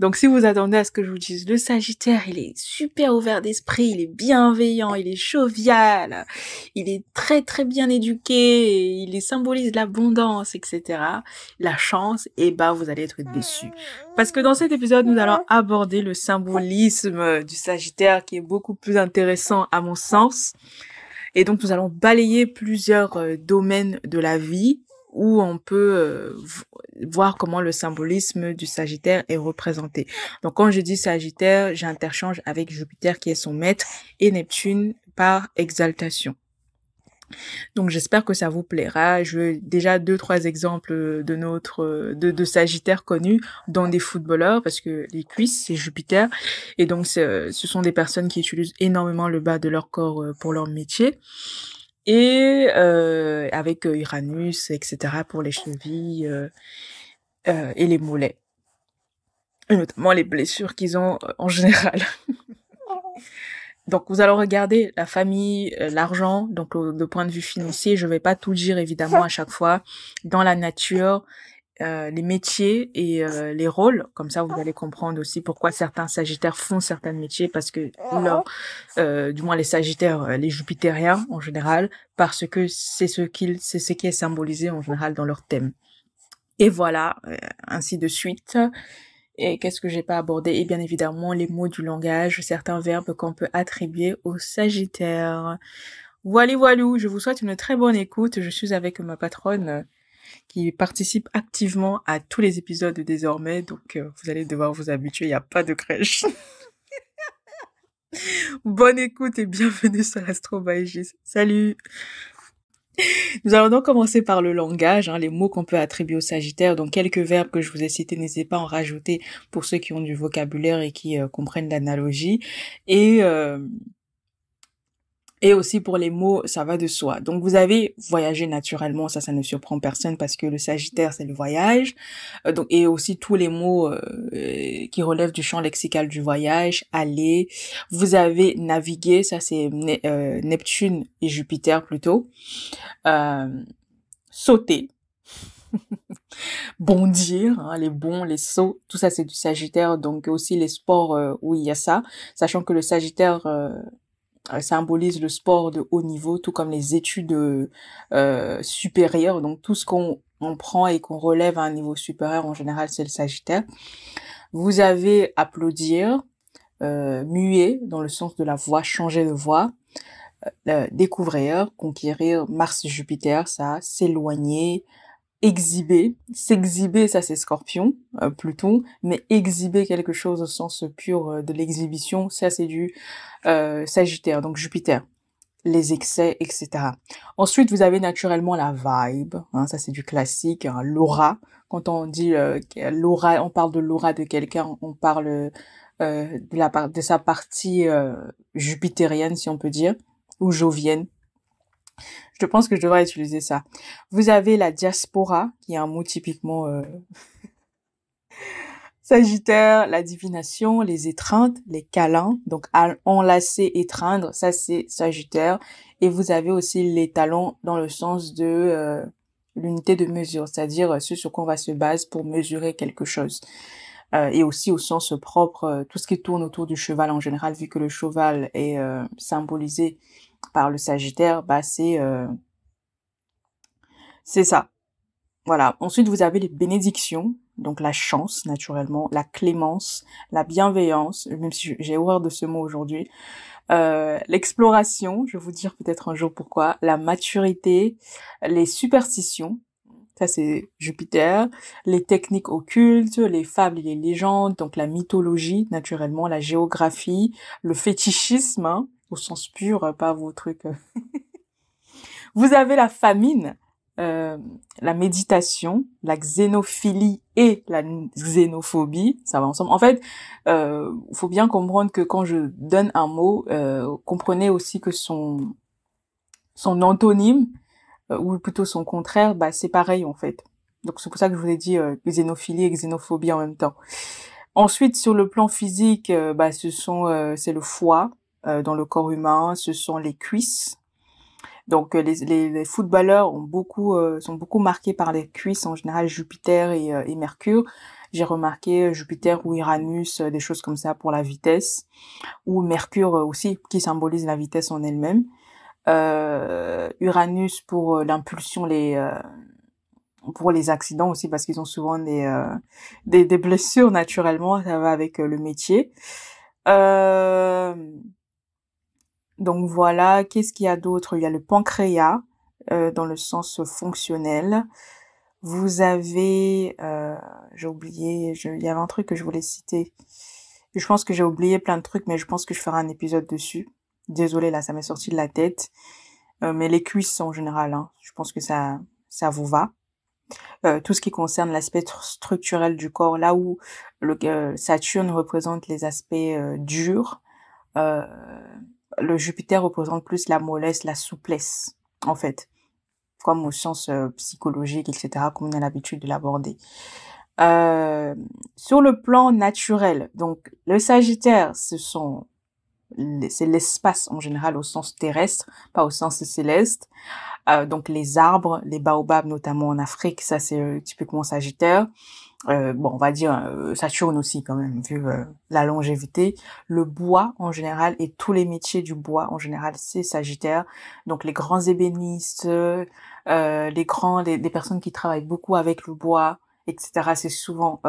Donc si vous attendez à ce que je vous dise, le Sagittaire, il est super ouvert d'esprit, il est bienveillant, il est jovial, il est très très bien éduqué, il symbolise l'abondance, etc. La chance, et eh bah ben, vous allez être déçu. Parce que dans cet épisode, nous allons aborder le symbolisme du Sagittaire qui est beaucoup plus intéressant à mon sens. Et donc nous allons balayer plusieurs euh, domaines de la vie où on peut euh, voir comment le symbolisme du Sagittaire est représenté. Donc quand je dis Sagittaire, j'interchange avec Jupiter qui est son maître et Neptune par exaltation. Donc j'espère que ça vous plaira. Je veux déjà deux trois exemples de notre de, de Sagittaire connus dans des footballeurs parce que les cuisses c'est Jupiter et donc ce sont des personnes qui utilisent énormément le bas de leur corps euh, pour leur métier et euh, avec euh, Uranus, etc. pour les chevilles euh, euh, et les mollets. Et notamment les blessures qu'ils ont euh, en général. donc vous allez regarder la famille, l'argent, donc de point de vue financier, je ne vais pas tout dire évidemment à chaque fois, dans la nature, euh, les métiers et euh, les rôles. Comme ça, vous allez comprendre aussi pourquoi certains Sagittaires font certains métiers, parce que oh, leur, oh. Euh, du moins les Sagittaires, les Jupitériens en général, parce que c'est ce qu'ils, c'est ce qui est symbolisé en général dans leur thème. Et voilà, ainsi de suite. Et qu'est-ce que j'ai pas abordé Et bien évidemment, les mots du langage, certains verbes qu'on peut attribuer aux Sagittaires. Voilà, voilou, je vous souhaite une très bonne écoute. Je suis avec ma patronne qui participe activement à tous les épisodes désormais. Donc, euh, vous allez devoir vous habituer, il n'y a pas de crèche. Bonne écoute et bienvenue sur Astro Salut nous allons donc commencer par le langage, hein, les mots qu'on peut attribuer au Sagittaire. Donc quelques verbes que je vous ai cités, n'hésitez pas à en rajouter pour ceux qui ont du vocabulaire et qui euh, comprennent l'analogie. Et euh, et aussi pour les mots, ça va de soi. Donc vous avez voyagé naturellement, ça, ça ne surprend personne parce que le Sagittaire, c'est le voyage. Euh, donc et aussi tous les mots euh, qui relèvent du champ lexical du voyage, aller. Vous avez navigué, ça c'est euh, Neptune et Jupiter plutôt. sauter. bondir, hein, les bons, les sauts, tout ça c'est du Sagittaire, donc aussi les sports où il y a ça, sachant que le Sagittaire euh, symbolise le sport de haut niveau, tout comme les études euh, supérieures. Donc tout ce qu'on prend et qu'on relève à un niveau supérieur, en général, c'est le Sagittaire. Vous avez applaudir, euh, muer dans le sens de la voix, changer de voix, euh, découvrir, conquérir Mars-Jupiter, ça, s'éloigner, exhiber, s'exhiber, ça c'est Scorpion, euh, Pluton, mais exhiber quelque chose au sens pur euh, de l'exhibition, ça c'est du euh, Sagittaire, donc Jupiter, les excès, etc. Ensuite, vous avez naturellement la vibe, hein, ça c'est du classique, hein, l'aura. Quand on dit l'aura, on parle de l'aura de quelqu'un, on parle de, la, de sa partie jupitérienne, si on peut dire, ou jovienne, je pense que je devrais utiliser ça. Vous avez la diaspora, qui est un mot typiquement euh, Sagittaire, la divination, les étreintes, les câlins, donc enlacer, étreindre, ça c'est Sagittaire. Et vous avez aussi les talons dans le sens de euh, l'unité de mesure, c'est-à-dire euh, ce sur quoi on va se baser pour mesurer quelque chose. et aussi au sens propre, tout ce qui tourne autour du cheval en général, vu que le cheval est symbolisé par le Sagittaire, bah c'est euh, c'est ça. Voilà. Ensuite, vous avez les bénédictions, donc la chance naturellement, la clémence, la bienveillance, même si j'ai horreur de ce mot aujourd'hui, euh, l'exploration, je vais vous dire peut-être un jour pourquoi, la maturité, les superstitions, ça c'est Jupiter, les techniques occultes, les fables et les légendes, donc la mythologie naturellement, la géographie, le fétichisme, hein, au sens pur, euh, pas vos trucs. Euh. vous avez la famine, euh, la méditation, la xénophilie et la xénophobie, ça va ensemble. En fait, il faut bien comprendre que quand je donne un mot, comprenez aussi que son son antonyme ou plutôt son contraire, bah c'est pareil en fait. Donc c'est pour ça que je vous ai dit xénophilie et xénophobie en même temps. Ensuite, sur le plan physique, bah ce sont c'est le foie, euh, dans le corps humain, ce sont les cuisses. Donc euh, les, les, footballeurs ont beaucoup, euh, sont beaucoup marqués par les cuisses, en général Jupiter et, et Mercure. J'ai remarqué Jupiter ou Uranus, des choses comme ça pour la vitesse, ou Mercure aussi qui symbolise la vitesse en elle-même. Euh, Uranus pour l'impulsion, les pour les accidents aussi parce qu'ils ont souvent des, des, des blessures naturellement, ça va avec le métier. Euh, donc voilà, qu'est-ce qu'il y a d'autre Il y a le pancréas euh, dans le sens fonctionnel. Vous avez, euh, j'ai oublié, il y avait un truc que je voulais citer. Je pense que j'ai oublié plein de trucs, mais je pense que je ferai un épisode dessus. Désolée, là, ça m'est sorti de la tête. Euh, mais les cuisses en général, hein, je pense que ça, ça vous va. tout ce qui concerne l'aspect structurel du corps, là où le, Saturne représente les aspects durs, le Jupiter représente plus la mollesse, la souplesse, en fait, comme au sens euh, psychologique, etc., comme on a l'habitude de l'aborder. Euh, sur le plan naturel, donc le Sagittaire, ce sont c'est l'espace en général au sens terrestre, pas au sens céleste. Euh, donc les arbres, les baobabs notamment en Afrique, ça c'est typiquement Sagittaire. Euh, bon, on va dire euh, aussi quand même, vu euh, la longévité. Le bois en général et tous les métiers du bois en général, c'est Sagittaire. Donc les grands ébénistes, euh, les grands, les, personnes qui travaillent beaucoup avec le bois, etc. C'est souvent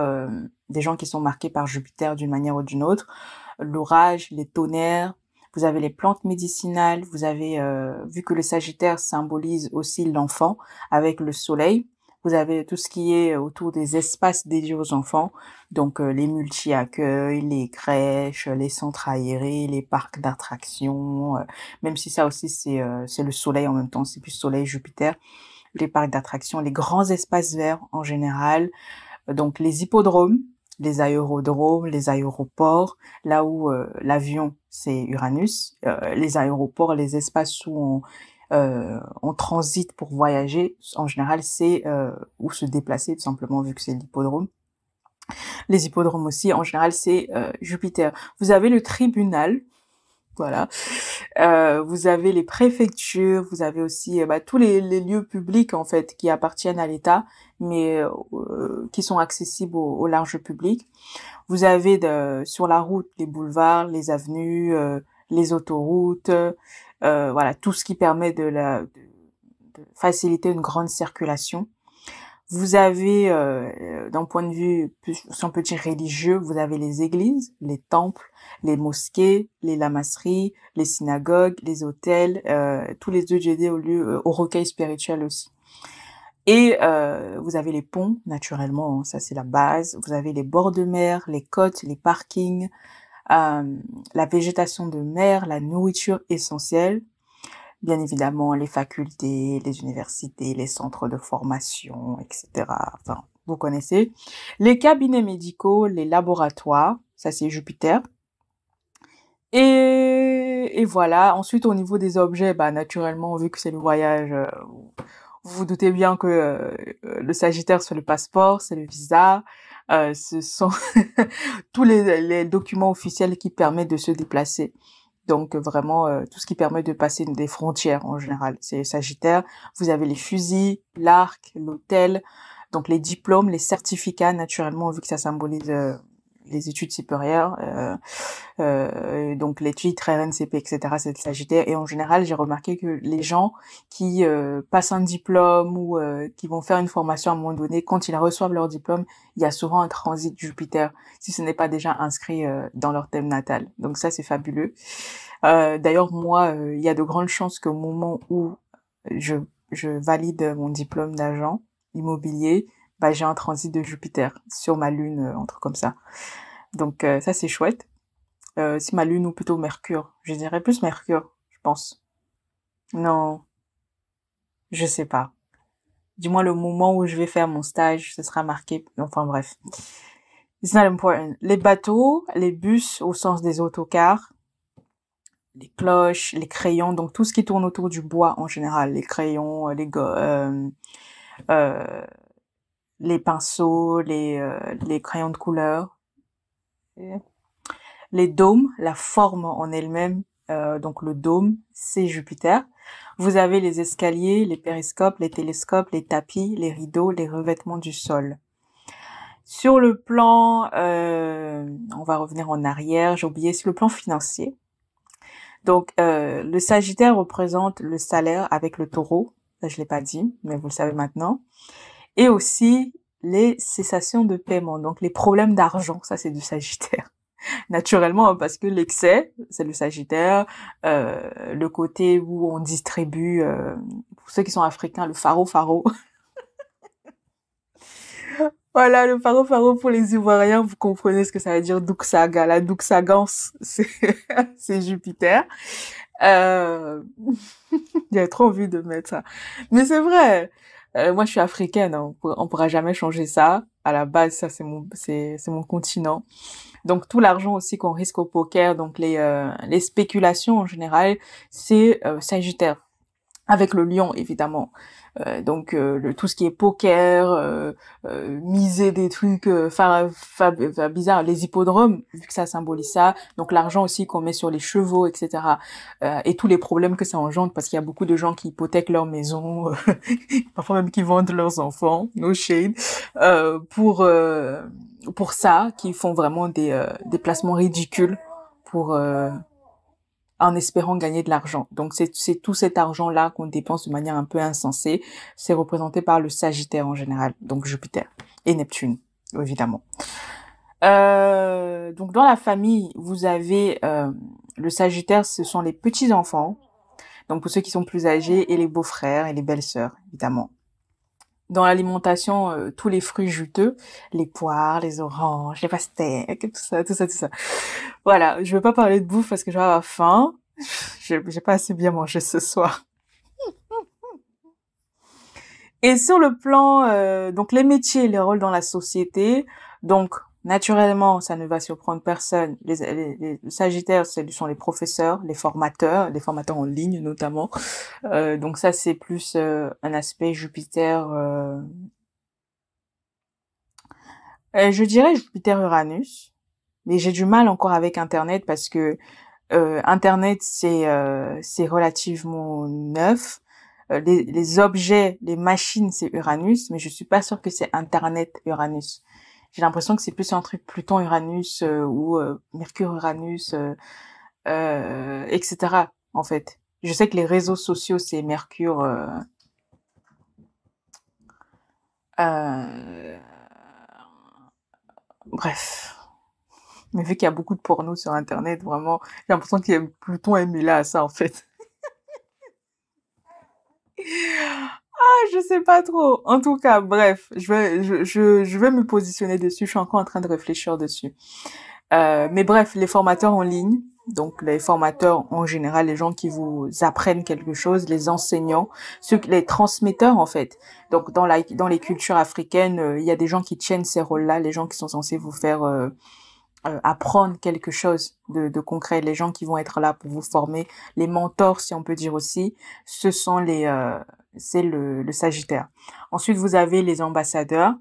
des gens qui sont marqués par Jupiter d'une manière ou d'une autre. L'orage, les tonnerres. Vous avez les plantes médicinales, vous avez, vu que le Sagittaire symbolise aussi l'enfant avec le soleil, vous avez tout ce qui est autour des espaces dédiés aux enfants, donc euh, les multi-accueils, les crèches, les centres aérés, les parcs d'attractions, euh, même si ça aussi euh, c'est le soleil en même temps, c'est plus soleil, Jupiter, les parcs d'attractions, les grands espaces verts en général, donc les hippodromes, les aérodromes, les aéroports, là où l'avion c'est Uranus, les aéroports, les espaces où on on euh, en transit pour voyager, en général, c'est euh, ou se déplacer tout simplement vu que c'est l'hippodrome. Les hippodromes aussi, en général, c'est euh, Jupiter. Vous avez le tribunal, voilà. vous avez les préfectures, vous avez aussi bah, tous les, lieux publics en fait qui appartiennent à l'État, mais qui sont accessibles au, large public. Vous avez sur la route les boulevards, les avenues les autoroutes, euh, voilà, tout ce qui permet de, faciliter une grande circulation. Vous avez, euh, euh, d'un point de vue, si on peut religieux, vous avez les églises, les temples, les mosquées, les lamasseries, les synagogues, les hôtels, tous les deux, dédiés au lieu, au recueil spirituel aussi. Et vous avez les ponts, naturellement, hein, ça c'est la base. Vous avez les bords de mer, les côtes, les parkings, euh, la végétation de mer, la nourriture essentielle, bien évidemment les facultés, les universités, les centres de formation, etc. Enfin, vous connaissez. Les cabinets médicaux, les laboratoires, ça c'est Jupiter. Et, voilà, ensuite au niveau des objets, bah, naturellement, vu que c'est le voyage, euh, vous vous doutez bien que euh, le Sagittaire, c'est le passeport, c'est le visa, euh, ce sont tous les, documents officiels qui permettent de se déplacer. Donc vraiment euh, tout ce qui permet de passer des frontières en général. C'est Sagittaire. Vous avez les fusils, l'arc, l'hôtel, donc les diplômes, les certificats naturellement vu que ça symbolise euh, les études supérieures, euh, euh, donc les RNCP, etc. C'est de Sagittaire. Et en général, j'ai remarqué que les gens qui euh, passent un diplôme ou qui vont faire une formation à un moment donné, quand ils reçoivent leur diplôme, il y a souvent un transit Jupiter, si ce n'est pas déjà inscrit dans leur thème natal. Donc ça, c'est fabuleux. D'ailleurs, moi, il y a de grandes chances qu'au moment où je, je, valide mon diplôme d'agent immobilier, bah, j'ai un transit de Jupiter sur ma lune, euh, un truc comme ça. Donc euh, ça c'est chouette. Euh, c'est ma lune ou plutôt Mercure. Je dirais plus Mercure, je pense. Non, je sais pas. Du moins le moment où je vais faire mon stage, ce sera marqué. Enfin bref, it's not important. Les bateaux, les bus au sens des autocars, les cloches, les crayons, donc tout ce qui tourne autour du bois en général, les crayons, euh, les euh, les pinceaux, euh, les, crayons de couleur, les dômes, la forme en elle-même. Euh, donc le dôme, c'est Jupiter. Vous avez les escaliers, les périscopes, les télescopes, les tapis, les rideaux, les revêtements du sol. Sur le plan, euh, on va revenir en arrière, j'ai oublié, sur le plan financier. Donc le Sagittaire représente le salaire avec le taureau, je l'ai pas dit, mais vous le savez maintenant et aussi les cessations de paiement, donc les problèmes d'argent, ça c'est du Sagittaire. Naturellement, hein, parce que l'excès, c'est le Sagittaire, euh, le côté où on distribue, euh, pour ceux qui sont africains, le faro-faro. Voilà, le faro faro pour les Ivoiriens, vous comprenez ce que ça veut dire Duxaga. La Duxagance, c'est Jupiter. Euh... J'ai trop envie de mettre ça. Mais c'est vrai, euh, moi je suis africaine, hein. on, ne pourra jamais changer ça. À la base, ça c'est mon, c'est, c'est mon continent. Donc tout l'argent aussi qu'on risque au poker, donc les, euh, les spéculations en général, c'est euh, Sagittaire, avec le lion évidemment. Euh, donc euh, le, tout ce qui est poker, euh, miser des trucs enfin, bizarre, les hippodromes, vu que ça symbolise ça, donc l'argent aussi qu'on met sur les chevaux, etc. et tous les problèmes que ça engendre, parce qu'il y a beaucoup de gens qui hypothèquent leur maison, parfois même qui vendent leurs enfants, no shade, pour pour ça, qui font vraiment des, des placements ridicules pour en espérant gagner de l'argent. Donc c'est tout cet argent-là qu'on dépense de manière un peu insensée. C'est représenté par le Sagittaire en général, donc Jupiter et Neptune, évidemment. Euh, donc dans la famille, vous avez euh, le Sagittaire, ce sont les petits-enfants. Donc pour ceux qui sont plus âgés, et les beaux-frères et les belles-sœurs, évidemment dans l'alimentation euh, tous les fruits juteux, les poires, les oranges, les pastèques, tout ça, tout ça, tout ça. Voilà, je vais pas parler de bouffe parce que j'ai faim. Je faim. J'ai pas assez bien mangé ce soir. Et sur le plan, euh, donc les métiers et les rôles dans la société, donc Naturellement, ça ne va surprendre personne. Les, les, Sagittaires, ce sont les professeurs, les formateurs, les formateurs en ligne notamment. Euh, donc ça, c'est plus euh, un aspect Jupiter. Euh, je dirais Jupiter-Uranus, mais j'ai du mal encore avec Internet parce que Internet, c'est c'est relativement neuf. Les, objets, les machines, c'est Uranus, mais je suis pas sûre que c'est Internet Uranus j'ai l'impression que c'est plus un truc Pluton Uranus euh, ou euh, Mercure Uranus etc euh, en fait je sais que les réseaux sociaux c'est Mercure bref mais vu qu'il y a beaucoup de porno sur internet vraiment j'ai l'impression que Pluton est mis là à ça en fait ah, je sais pas trop. En tout cas, bref, je vais, je, je, je vais me positionner dessus. Je suis encore en train de réfléchir dessus. Euh, mais bref, les formateurs en ligne, donc les formateurs en général, les gens qui vous apprennent quelque chose, les enseignants, ceux, les transmetteurs en fait. Donc dans, la, dans les cultures africaines, euh, il y a des gens qui tiennent ces rôles-là, les gens qui sont censés vous faire euh, euh, apprendre quelque chose de, concret. Les gens qui vont être là pour vous former, les mentors, si on peut dire aussi, ce sont les, euh, c'est le, Sagittaire. Ensuite, vous avez les ambassadeurs,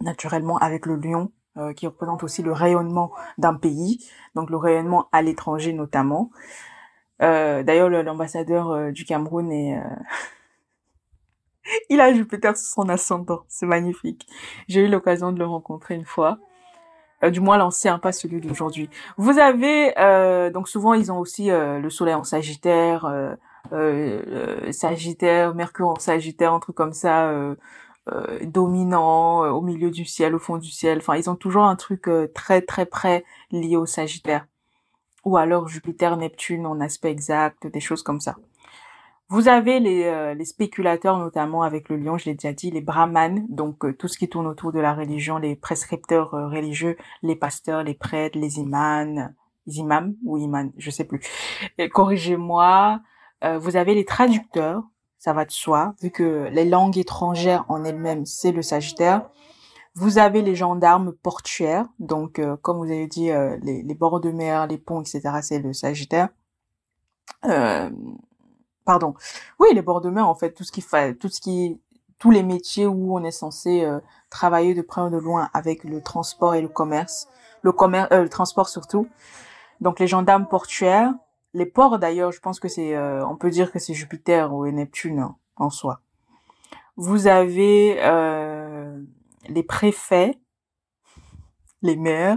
naturellement avec le Lion, euh, qui représente aussi le rayonnement d'un pays, donc le rayonnement à l'étranger notamment. Euh, d'ailleurs, l'ambassadeur du Cameroun est Il a Jupiter sur son ascendant, c'est magnifique. J'ai eu l'occasion de le rencontrer une fois. Euh, du moins l'ancien, pas celui d'aujourd'hui. Vous avez euh, donc souvent ils ont aussi euh, le Soleil en Sagittaire, Sagittaire, Mercure en Sagittaire, un truc comme ça. dominant au milieu du ciel, au fond du ciel. Enfin, ils ont toujours un truc très très près lié au Sagittaire. Ou alors Jupiter, Neptune en aspect exact, des choses comme ça. Vous avez les, euh, les, spéculateurs, notamment avec le lion, je l'ai déjà dit, les brahmanes, donc euh, tout ce qui tourne autour de la religion, les prescripteurs euh, religieux, les pasteurs, les prêtres, les imams, les imams ou imams, je sais plus. Corrigez-moi. vous avez les traducteurs, ça va de soi, vu que les langues étrangères en elles-mêmes, c'est le Sagittaire. Vous avez les gendarmes portuaires, donc comme vous avez dit, les, les, bords de mer, les ponts, etc., c'est le Sagittaire pardon, oui, les bords de mer, en fait, tout ce qui fait, tout ce qui, tous les métiers où on est censé euh, travailler de près ou de loin avec le transport et le commerce, le commerce, euh, le transport surtout. Donc les gendarmes portuaires, les ports d'ailleurs, je pense que c'est, euh, on peut dire que c'est Jupiter ou Neptune hein, en soi. Vous avez les préfets, les maires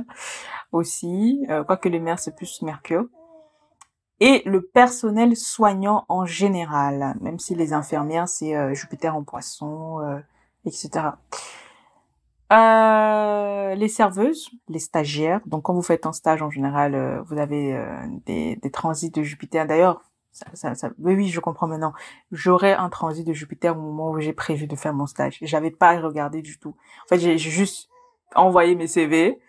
aussi, quoique les maires c'est plus Mercure et le personnel soignant en général, même si les infirmières, c'est euh, Jupiter en poisson, euh, etc. Euh, les serveuses, les stagiaires. Donc quand vous faites un stage en général, euh, vous avez des, transits de Jupiter. D'ailleurs, ça, ça, oui, oui, je comprends maintenant. J'aurais un transit de Jupiter au moment où j'ai prévu de faire mon stage. J'avais pas regardé du tout. En fait, j'ai juste envoyé mes CV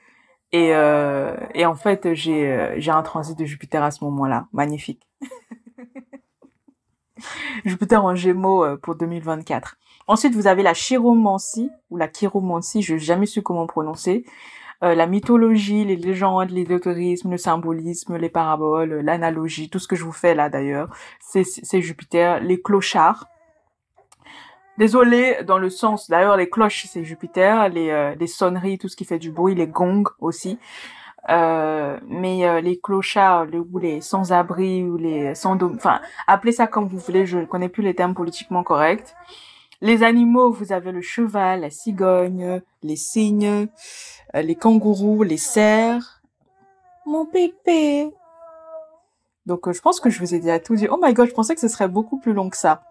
euh, et, en fait, euh, j'ai un transit de Jupiter à ce moment-là. Magnifique. Jupiter en gémeaux euh, pour 2024. Ensuite, vous avez la chiromancie ou la chiromancie, je n'ai jamais su comment prononcer. la mythologie, les légendes, l'idéotourisme, le symbolisme, les paraboles, l'analogie, tout ce que je vous fais là d'ailleurs, c'est Jupiter. Les clochards, Désolé dans le sens, d'ailleurs les cloches c'est Jupiter, euh, les, sonneries, tout ce qui fait du bruit, les gongs aussi. Euh, mais euh, les clochards le, ou les sans-abri ou les sans enfin appelez ça comme vous voulez, je ne connais plus les termes politiquement corrects. Les animaux, vous avez le cheval, la cigogne, les cygnes, les kangourous, les cerfs. Mon pépé. Donc je pense que je vous ai à tout tous, Oh my god, je pensais que ce serait beaucoup plus long que ça.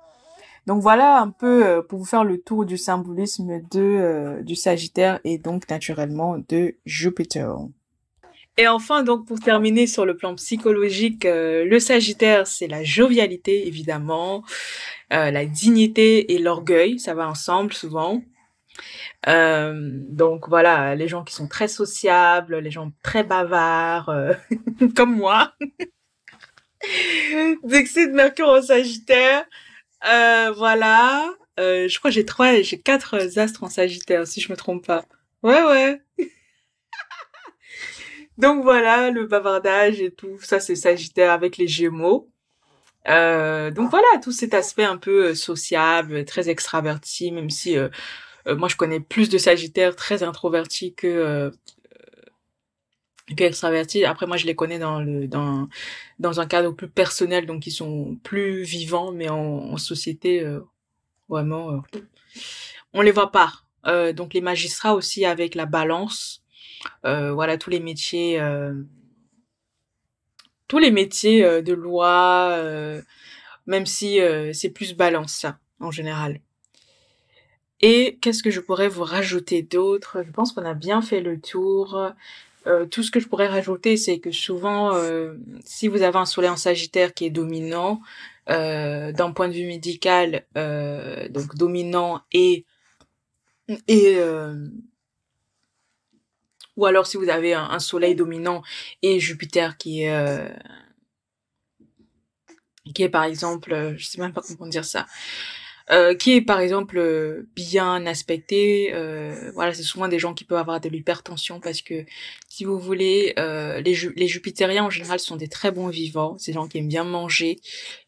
Donc voilà un peu euh, pour vous faire le tour du symbolisme de euh, du Sagittaire et donc naturellement de Jupiter. Et enfin, donc pour terminer sur le plan psychologique, euh, le Sagittaire, c'est la jovialité évidemment, la dignité et l'orgueil, ça va ensemble souvent. donc voilà, les gens qui sont très sociables, les gens très bavards, comme moi. de Mercure au Sagittaire, euh, voilà. Euh, je crois que j'ai trois, j'ai quatre astres en Sagittaire, si je me trompe pas. Ouais, ouais. Donc voilà, le bavardage et tout, ça c'est Sagittaire avec les Gémeaux. Euh, donc voilà, tout cet aspect un peu sociable, très extraverti, même si moi je connais plus de Sagittaires très introvertis que après, moi, je les connais dans le dans dans un cadre plus personnel, donc ils sont plus vivants, mais en, société, euh, vraiment, on euh, on les voit pas. Euh, donc les magistrats aussi avec la balance, voilà tous les métiers, tous les métiers de loi, même si c'est plus balance ça en général. Et qu'est-ce que je pourrais vous rajouter d'autre Je pense qu'on a bien fait le tour. Euh, tout ce que je pourrais rajouter, c'est que souvent, euh, si vous avez un soleil en Sagittaire qui est dominant, euh, d'un point de vue médical, donc dominant et et ou alors si vous avez un, soleil dominant et Jupiter qui est qui est par exemple, je sais même pas comment dire ça, euh, qui est par exemple euh, bien aspecté. Euh, voilà, c'est souvent des gens qui peuvent avoir de l'hypertension parce que, si vous voulez, les, les jupitériens en général sont des très bons vivants, c'est des gens qui aiment bien manger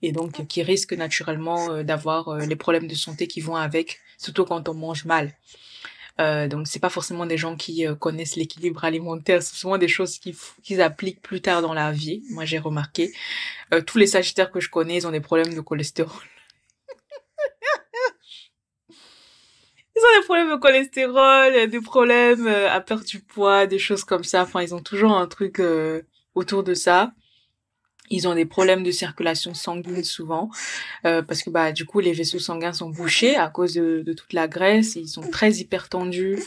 et donc qui risquent naturellement d'avoir les problèmes de santé qui vont avec, surtout quand on mange mal. Euh, donc c'est pas forcément des gens qui connaissent l'équilibre alimentaire, c'est souvent des choses qu'ils appliquent plus tard dans la vie. Moi j'ai remarqué, tous les sagittaires que je connais, ils ont des problèmes de cholestérol. ils ont des problèmes de cholestérol, euh, des problèmes euh, à perdre du poids, des choses comme ça. Enfin, ils ont toujours un truc euh, autour de ça. Ils ont des problèmes de circulation sanguine souvent parce que bah du coup les vaisseaux sanguins sont bouchés à cause de, toute la graisse. ils sont très hypertendus.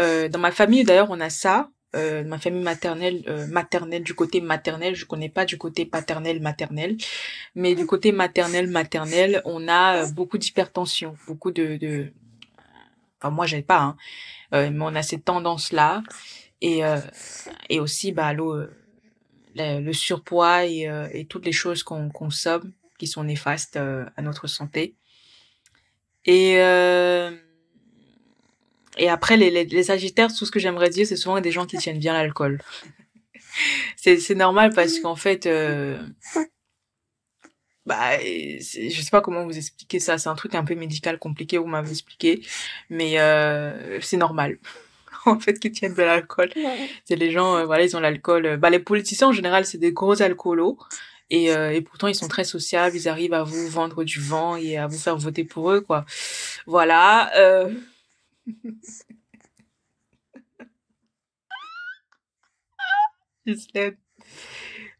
Euh, dans ma famille d'ailleurs on a ça. Euh, ma famille maternelle, maternelle du côté maternel, je connais pas du côté paternel, maternel, mais du côté maternel, maternel, on a beaucoup d'hypertension, beaucoup de, de, Enfin, moi, j'aime pas, hein. euh, mais on a cette tendance-là. Et, euh, et aussi, bah, le, euh, le, surpoids et, et, toutes les choses qu'on consomme qui sont néfastes à notre santé. Et, et après, les, les, les, agitaires, tout ce que j'aimerais dire, c'est souvent des gens qui tiennent bien l'alcool. c'est normal parce qu'en fait, bah je sais pas comment vous expliquer ça c'est un truc un peu médical compliqué vous m'avez expliqué mais euh, c'est normal en fait qu'ils tiennent de l'alcool c'est les gens euh, voilà ils ont l'alcool euh, bah les politiciens en général c'est des gros alcoolos et, euh, et pourtant ils sont très sociables ils arrivent à vous vendre du vent et à vous faire voter pour eux quoi voilà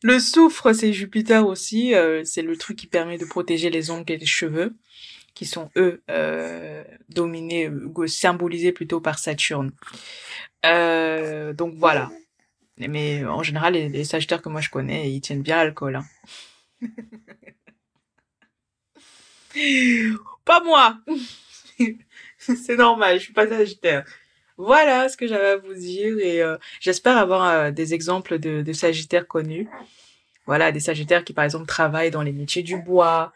Le soufre, c'est Jupiter aussi. Euh, c'est le truc qui permet de protéger les ongles et les cheveux, qui sont eux euh, dominés, euh, symbolisés plutôt par Saturne. donc voilà. Mais en général, les, Sagittaires que moi je connais, ils tiennent bien l'alcool. Hein. pas moi. c'est normal, je suis pas Sagittaire. Voilà ce que j'avais à vous dire et euh, j'espère avoir euh, des exemples de, de, sagittaires connus. Voilà, des sagittaires qui par exemple travaillent dans les métiers du bois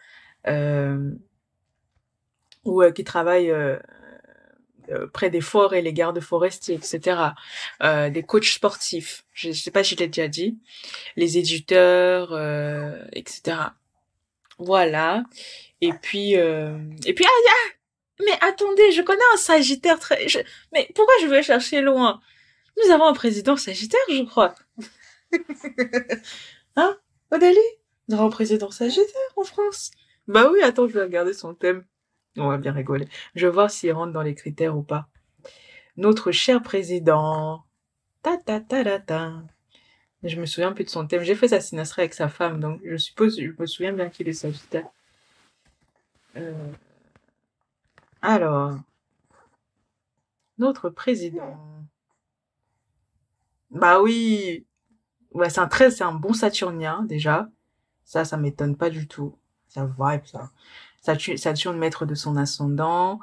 euh, ou qui travaillent près des forêts, et les gardes forestiers, etc. des coachs sportifs, je ne sais pas si je l'ai déjà dit, les éditeurs, etc. Voilà. Et puis, et puis, ah, mais attendez, je connais un Sagittaire très... Mais pourquoi je vais chercher loin Nous avons un président Sagittaire, je crois. hein Odélie Nous avons un président Sagittaire en France. Bah oui, attends, je vais regarder son thème. On va bien rigoler. Je vais voir s'il rentre dans les critères ou pas. Notre cher président. Ta ta ta ta ta. Je me souviens plus de son thème. J'ai fait sa synastrie avec sa femme, donc je suppose, je me souviens bien qu'il est Sagittaire. Euh... Alors, notre président. Bah oui, ouais, c'est un très c'est un bon Saturnien déjà. Ça, ça m'étonne pas du tout. Ça vibe, ça. Saturne, maître de son ascendant.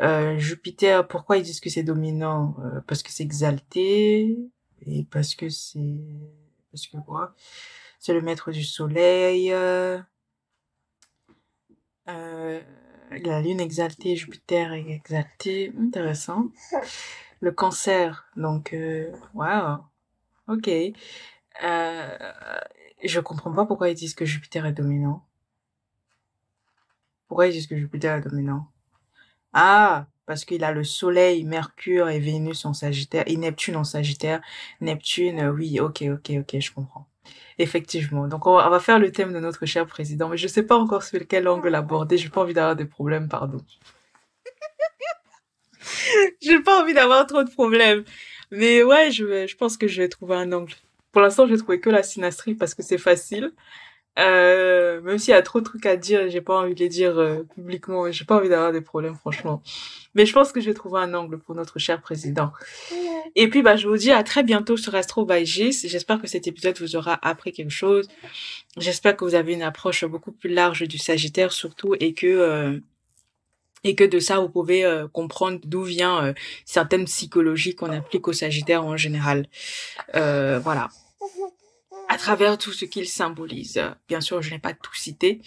Euh, Jupiter, pourquoi ils disent que c'est dominant euh, Parce que c'est exalté et parce que c'est... Parce que quoi C'est le maître du soleil. Euh la lune exaltée, Jupiter exalté, intéressant. Le cancer, donc, euh, waouh, wow. ok. Euh, je comprends pas pourquoi ils disent que Jupiter est dominant. Pourquoi ils disent que Jupiter est dominant Ah, parce qu'il a le Soleil, Mercure et Vénus en Sagittaire, et Neptune en Sagittaire. Neptune, oui, ok, ok, ok, je comprends. Effectivement. Donc, on va faire le thème de notre cher président, mais je ne sais pas encore sur quel angle l'aborder. Je n'ai pas envie d'avoir des problèmes, pardon. n'ai pas envie d'avoir trop de problèmes. Mais ouais, je, je pense que je vais trouver un angle. Pour l'instant, je j'ai trouvé que la synastrie parce que c'est facile. Euh, même s'il y a trop de trucs à dire, j'ai pas envie de les dire euh, publiquement, j'ai pas envie d'avoir des problèmes, franchement. Mais je pense que je vais trouver un angle pour notre cher président. Et puis, bah, je vous dis à très bientôt sur Astro by Gis. J'espère que cet épisode vous aura appris quelque chose. J'espère que vous avez une approche beaucoup plus large du Sagittaire, surtout, et que, euh, et que de ça, vous pouvez comprendre d'où vient certaines psychologies qu'on applique au Sagittaire en général. voilà travers tout ce qu'il symbolise. Bien sûr, je n'ai pas tout cité,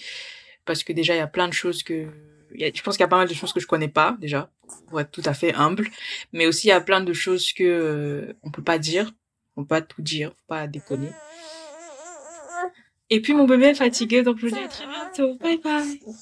parce que déjà, il y a plein de choses que... Je pense qu'il y a pas mal de choses que je connais pas, déjà, pour être tout à fait humble. Mais aussi, il y a plein de choses que euh, on peut pas dire. On peut pas tout dire, faut pas déconner. Et puis, mon bébé est fatigué, donc je vous dis à très bientôt. Bye bye